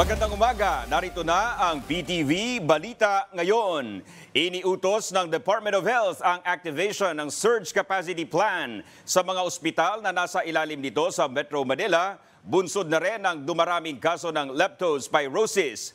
Magandang umaga, narito na ang PTV Balita Ngayon. Iniutos ng Department of Health ang activation ng Surge Capacity Plan sa mga ospital na nasa ilalim nito sa Metro Manila, bunsod na rin ang dumaraming kaso ng leptospirosis.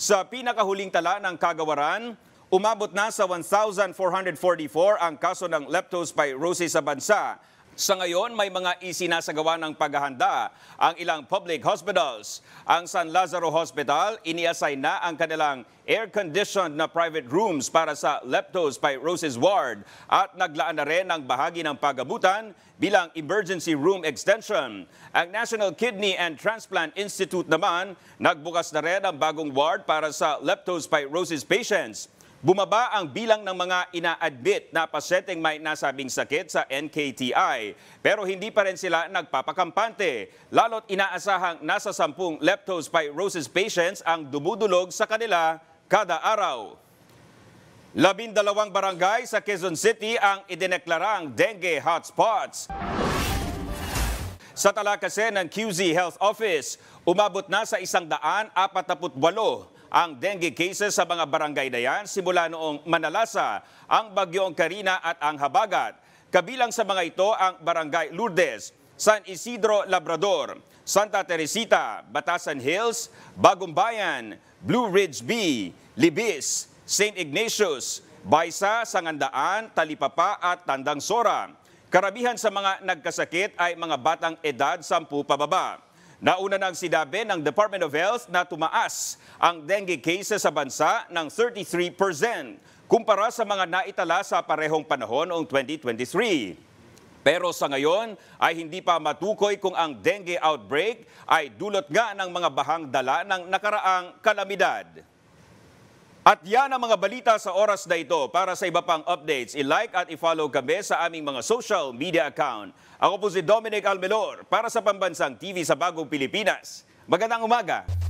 Sa pinakahuling tala ng kagawaran, umabot na sa 1,444 ang kaso ng leptospirosis sa bansa sa ngayon, may mga isinasagawa ng paghahanda ang ilang public hospitals. Ang San Lazaro Hospital, iniasay na ang kanilang air-conditioned na private rooms para sa leptospirosis ward at naglaan na rin ang bahagi ng pagamutan bilang emergency room extension. Ang National Kidney and Transplant Institute naman, nagbukas na rin ang bagong ward para sa leptospirosis patients. Bumaba ang bilang ng mga ina-admit na pasyenteng may nasabing sakit sa NKTI pero hindi pa rin sila nagpapakampante. Lalo't inaasahang nasa 10 leptospirosis patients ang dumudulog sa kanila kada araw. Labindalawang barangay sa Quezon City ang idineklarang dengue hotspots. Sa tala kasi ng QZ Health Office, umabot na sa 148 ang dengue cases sa mga barangay na yan simula noong manalasa ang bagyong Karina at ang Habagat. Kabilang sa mga ito ang barangay Lourdes, San Isidro Labrador, Santa Teresita, Batasan Hills, Bagumbayan, Blue Ridge B, Libis, St. Ignatius, Baysa, Sangandaan, Talipapa at Tandang Sora. Karabihan sa mga nagkasakit ay mga batang edad 10 pababa. Nauna ng sinabi ng Department of Health na tumaas ang dengue cases sa bansa ng 33% kumpara sa mga naitala sa parehong panahon noong 2023. Pero sa ngayon ay hindi pa matukoy kung ang dengue outbreak ay dulot nga ng mga bahang dala ng nakaraang kalamidad. At yan ang mga balita sa oras na ito. Para sa iba pang updates, i-like at i-follow kami sa aming mga social media account. Ako po si Dominic Almelor para sa Pambansang TV sa Bagong Pilipinas. Magandang umaga!